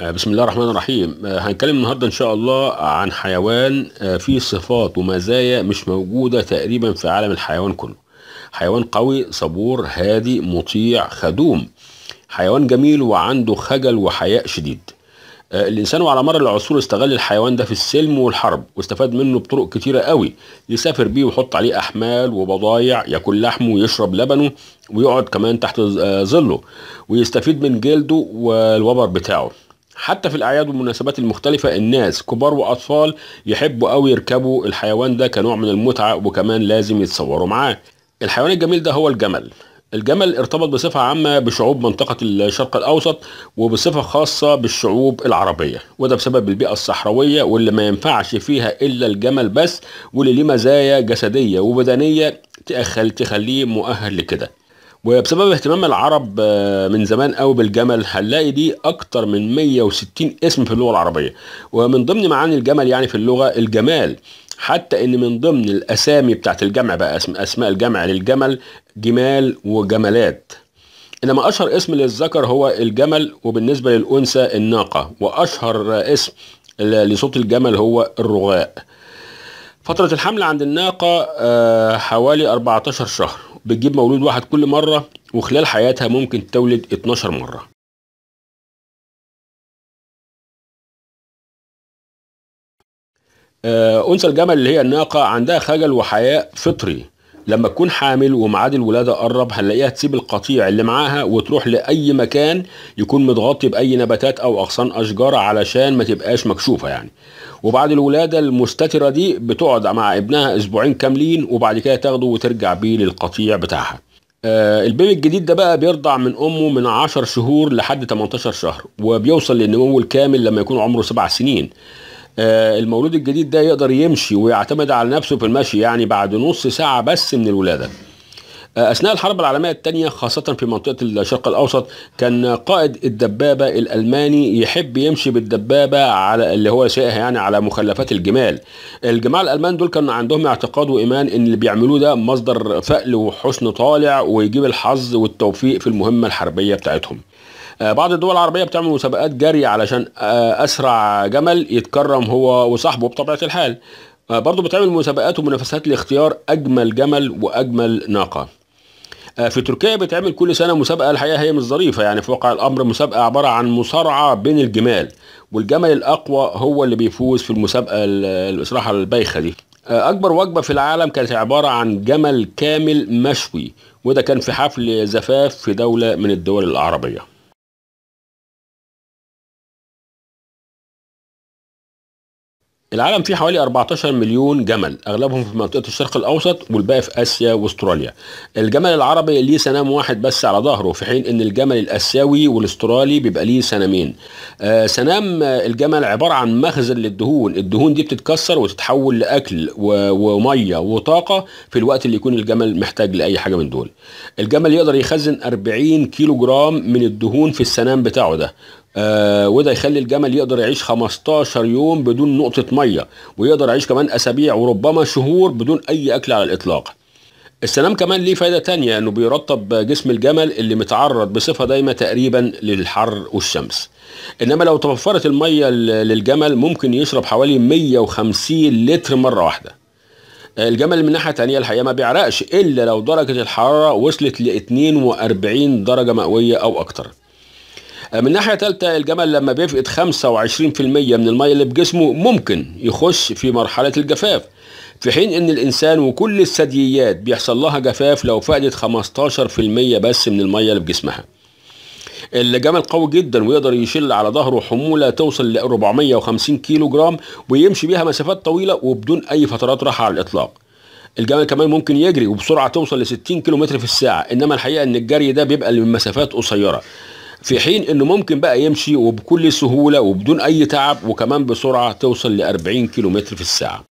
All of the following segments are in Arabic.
آه، بسم الله الرحمن الرحيم آه، هنتكلم النهارده ان شاء الله عن حيوان آه، فيه صفات ومزايا مش موجوده تقريبا في عالم الحيوان كله حيوان قوي صبور هادي مطيع خدوم حيوان جميل وعنده خجل وحياء شديد الانسان وعلى مر العصور استغل الحيوان ده في السلم والحرب واستفاد منه بطرق كتيره قوي يسافر بيه ويحط عليه احمال وبضايع ياكل لحمه ويشرب لبنه ويقعد كمان تحت ظله ويستفيد من جلده والوبر بتاعه حتى في الأعياد والمناسبات المختلفة الناس كبار وأطفال يحبوا أو يركبوا الحيوان ده كنوع من المتعة وكمان لازم يتصوروا معاه الحيوان الجميل ده هو الجمل الجمل ارتبط بصفة عامة بشعوب منطقة الشرق الأوسط وبصفة خاصة بالشعوب العربية وده بسبب البيئة الصحراوية واللي ما ينفعش فيها إلا الجمل بس واللي ليه مزايا جسدية وبدنية تخليه مؤهل لكده وبسبب اهتمام العرب آه، من زمان قوي بالجمل هنلاقي دي اكتر من 160 اسم في اللغه العربيه ومن ضمن معاني الجمل يعني في اللغه الجمال حتى ان من ضمن الاسامي بتاعت الجمع بقى اسم اسماء الجمع للجمل جمال وجملات انما اشهر اسم للذكر هو الجمل وبالنسبه للانثى الناقه واشهر اسم لصوت الجمل هو الرغاء فتره الحمل عند الناقه آه، حوالي 14 شهر بتجيب مولود واحد كل مرة وخلال حياتها ممكن تولد 12 مرة آه، أنثى الجمل اللي هي الناقة عندها خجل وحياء فطري لما تكون حامل وميعاد الولاده قرب هنلاقيها تسيب القطيع اللي معاها وتروح لاي مكان يكون متغطي باي نباتات او اغصان اشجار علشان ما تبقاش مكشوفه يعني وبعد الولاده المستتره دي بتقعد مع ابنها اسبوعين كاملين وبعد كده تاخده وترجع بيه للقطيع بتاعها آه البيبي الجديد ده بقى بيرضع من امه من 10 شهور لحد 18 شهر وبيوصل للنمو الكامل لما يكون عمره 7 سنين آه، المولود الجديد ده يقدر يمشي ويعتمد على نفسه في المشي يعني بعد نص ساعة بس من الولادة آه، أثناء الحرب العالمية الثانية خاصة في منطقة الشرق الأوسط كان قائد الدبابة الألماني يحب يمشي بالدبابة على اللي هو سائها يعني على مخلفات الجمال الجماعة الألمان دول كانوا عندهم اعتقاد وإيمان إن اللي بيعملوه ده مصدر فأل وحسن طالع ويجيب الحظ والتوفيق في المهمة الحربية بتاعتهم آه، بعض الدول العربية بتعمل مسابقات جاريه علشان آه، أسرع جمل يتكرم هو وصاحبه بطبيعة الحال آه، برضه بتعمل مسابقات ومنافسات لاختيار أجمل جمل وأجمل ناقة في تركيا بتعمل كل سنة مسابقة الحقيقة هي مش ظريفة يعني في واقع الأمر مسابقة عبارة عن مصارعة بين الجمال والجمل الأقوى هو اللي بيفوز في المسابقة الإصراحة البايخة دي أكبر وجبة في العالم كانت عبارة عن جمل كامل مشوي وده كان في حفل زفاف في دولة من الدول العربية العالم فيه حوالي 14 مليون جمل اغلبهم في منطقه الشرق الاوسط والباقي في اسيا واستراليا الجمل العربي ليه سنام واحد بس على ظهره في حين ان الجمل الاسيوي والاسترالي بيبقى ليه سنامين آه سنام آه، الجمل عباره عن مخزن للدهون الدهون دي بتتكسر وتتحول لاكل وميه وطاقه في الوقت اللي يكون الجمل محتاج لاي حاجه من دول الجمل يقدر يخزن 40 كيلو جرام من الدهون في السنام بتاعه ده آه، وده يخلي الجمل يقدر يعيش 15 يوم بدون نقطة مية ويقدر يعيش كمان أسابيع وربما شهور بدون أي أكل على الإطلاق السلام كمان ليه فايدة تانية انه بيرطب جسم الجمل اللي متعرض بصفة دايمة تقريبا للحر والشمس انما لو توفرت المية للجمل ممكن يشرب حوالي 150 لتر مرة واحدة آه، الجمل من ناحية تانية الحقيقة ما بيعرقش الا لو درجة الحرارة وصلت ل 42 درجة مئوية او اكتر آه، من ناحية ثالثة الجمل لما بيفقد 25% من المية اللي بجسمه ممكن يخش في مرحلة الجفاف في حين ان الانسان وكل الثدييات بيحصل لها جفاف لو فقدت 15% بس من المية اللي بجسمها الجمل قوي جدا ويقدر يشل على ظهره حمولة توصل ل 450 كيلو جرام ويمشي بيها مسافات طويلة وبدون أي فترات راحة على الإطلاق الجمل كمان ممكن يجري وبسرعة توصل ل 60 كيلو متر في الساعة إنما الحقيقة إن الجري ده بيبقى لمسافات قصيرة في حين انه ممكن بقى يمشي وبكل سهوله وبدون اي تعب وكمان بسرعه توصل ل 40 كيلو في الساعه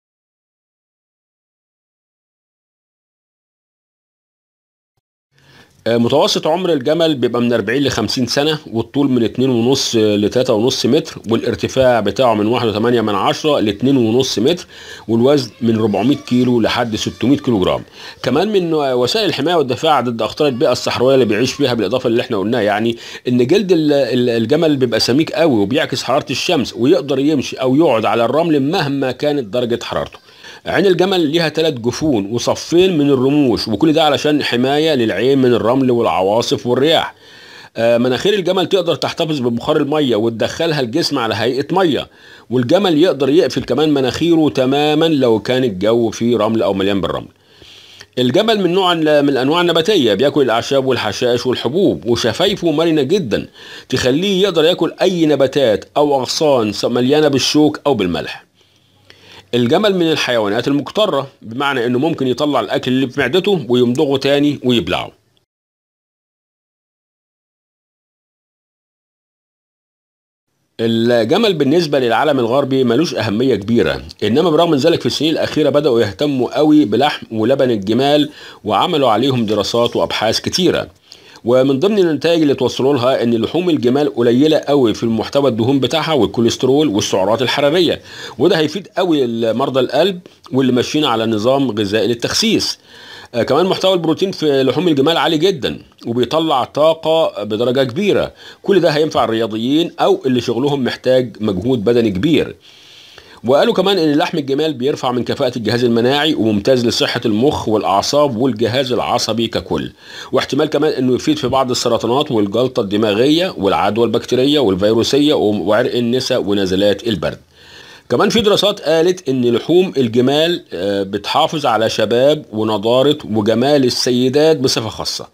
آه، متوسط عمر الجمل بيبقى من 40 ل 50 سنة والطول من 2.5 ل 3.5 متر والارتفاع بتاعه من 1.8 ل 2.5 متر والوزن من 400 كيلو لحد 600 كيلو جرام كمان من وسائل الحماية والدفاع ضد أخطار البيئة الصحراوية اللي بيعيش فيها بالإضافة اللي احنا قلناه يعني إن جلد الجمل بيبقى سميك قوي وبيعكس حرارة الشمس ويقدر يمشي أو يقعد على الرمل مهما كانت درجة حرارته عين الجمل ليها ثلاث جفون وصفين من الرموش وكل ده علشان حماية للعين من الرمل والعواصف والرياح آه، مناخير الجمل تقدر تحتفظ ببخار الميه وتدخلها الجسم على هيئه ميه والجمل يقدر يقفل كمان مناخيره تماما لو كان الجو فيه رمل او مليان بالرمل الجمل من نوع من الانواع النباتيه بياكل الاعشاب والحشائش والحبوب وشفايفه مرنه جدا تخليه يقدر ياكل اي نباتات او اغصان مليانه بالشوك او بالملح الجمل من الحيوانات المكترة بمعنى انه ممكن يطلع الاكل اللي في معدته ويمضغه تاني ويبلعه الجمل بالنسبة للعالم الغربي ملوش أهمية كبيرة إنما برغم من ذلك في السنين الأخيرة بدأوا يهتموا قوي بلحم ولبن الجمال وعملوا عليهم دراسات وأبحاث كتيرة ومن ضمن النتائج اللي توصلوا لها ان لحوم الجمال قليله قوي في المحتوى الدهون بتاعها والكوليسترول والسعرات الحراريه وده هيفيد قوي مرضى القلب واللي ماشيين على نظام غذائي للتخسيس آه كمان محتوى البروتين في لحوم الجمال عالي جدا وبيطلع طاقة بدرجة كبيرة كل ده هينفع الرياضيين أو اللي شغلهم محتاج مجهود بدني كبير وقالوا كمان ان لحم الجمال بيرفع من كفاءه الجهاز المناعي وممتاز لصحه المخ والاعصاب والجهاز العصبي ككل واحتمال كمان انه يفيد في بعض السرطانات والجلطه الدماغيه والعدوى البكتيريه والفيروسيه وعرق النساء ونزلات البرد كمان في دراسات قالت ان لحوم الجمال آه، بتحافظ على شباب ونضاره وجمال السيدات بصفه خاصه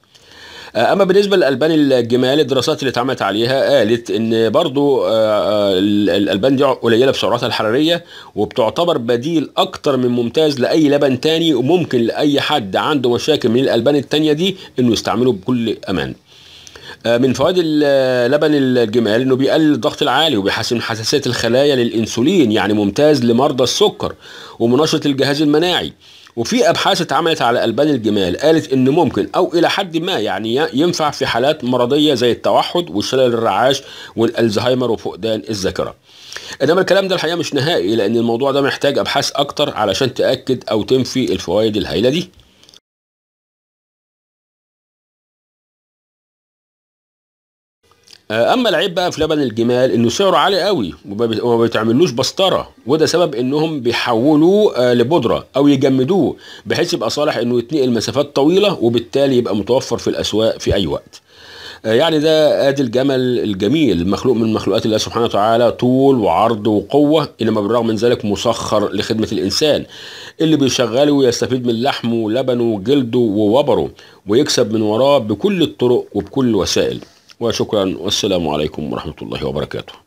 آه، اما بالنسبه لالبان الجمال الدراسات اللي اتعملت عليها قالت ان برضو آه، آه، الالبان دي قليله في سعراتها الحراريه وبتعتبر بديل اكتر من ممتاز لاي لبن تاني وممكن لاي حد عنده مشاكل من الالبان التانيه دي انه يستعمله بكل امان آه، من فوائد آه، لبن الجمال انه بيقلل الضغط العالي وبيحسن حساسيه الخلايا للانسولين يعني ممتاز لمرضى السكر ومنشط الجهاز المناعي وفي ابحاث اتعملت على البان الجمال قالت ان ممكن او الى حد ما يعني ينفع في حالات مرضيه زي التوحد وشلل الرعاش والالزهايمر وفقدان الذاكره انما الكلام ده الحقيقه مش نهائي لان الموضوع ده محتاج ابحاث اكتر علشان تاكد او تنفي الفوائد الهائله دي آه، اما العيب بقى في لبن الجمال انه سعره عالي قوي وما بيتعملوش بسطره وده سبب انهم بيحولوه آه، لبودره او يجمدوه بحيث يبقى صالح انه يتنقل مسافات طويله وبالتالي يبقى متوفر في الاسواق في اي وقت آه، يعني ده ادي الجمل الجميل مخلوق من مخلوقات الله سبحانه وتعالى طول وعرض وقوه انما بالرغم من ذلك مسخر لخدمه الانسان اللي بيشغله ويستفيد من لحمه ولبنه وجلده ووبره ويكسب من وراه بكل الطرق وبكل الوسائل وشكرا والسلام عليكم ورحمة الله وبركاته